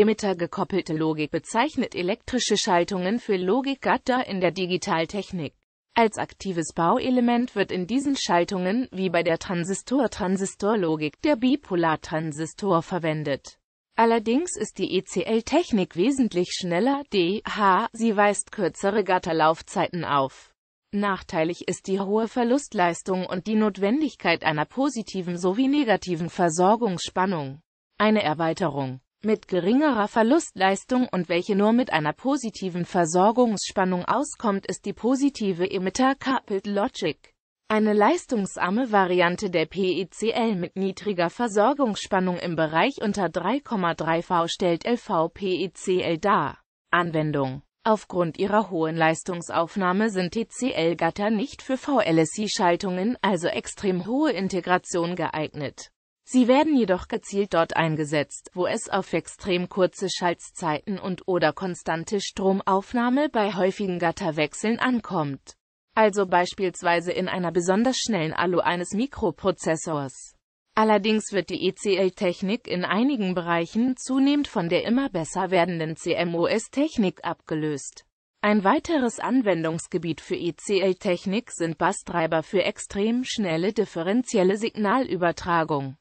Emitter-gekoppelte Logik bezeichnet elektrische Schaltungen für Logikgatter in der Digitaltechnik. Als aktives Bauelement wird in diesen Schaltungen, wie bei der Transistor-Transistor-Logik, der Bipolartransistor verwendet. Allerdings ist die ECL-Technik wesentlich schneller, dh, sie weist kürzere Gatterlaufzeiten auf. Nachteilig ist die hohe Verlustleistung und die Notwendigkeit einer positiven sowie negativen Versorgungsspannung. Eine Erweiterung mit geringerer Verlustleistung und welche nur mit einer positiven Versorgungsspannung auskommt, ist die positive Emitter Coupled Logic. Eine leistungsarme Variante der PECL mit niedriger Versorgungsspannung im Bereich unter 3,3 V stellt LV-PECL e dar. Anwendung Aufgrund ihrer hohen Leistungsaufnahme sind TCL-Gatter nicht für VLSI-Schaltungen, also extrem hohe Integration geeignet. Sie werden jedoch gezielt dort eingesetzt, wo es auf extrem kurze Schaltzeiten und oder konstante Stromaufnahme bei häufigen Gatterwechseln ankommt. Also beispielsweise in einer besonders schnellen Alu eines Mikroprozessors. Allerdings wird die ECL-Technik in einigen Bereichen zunehmend von der immer besser werdenden CMOS-Technik abgelöst. Ein weiteres Anwendungsgebiet für ECL-Technik sind Bastreiber für extrem schnelle differenzielle Signalübertragung.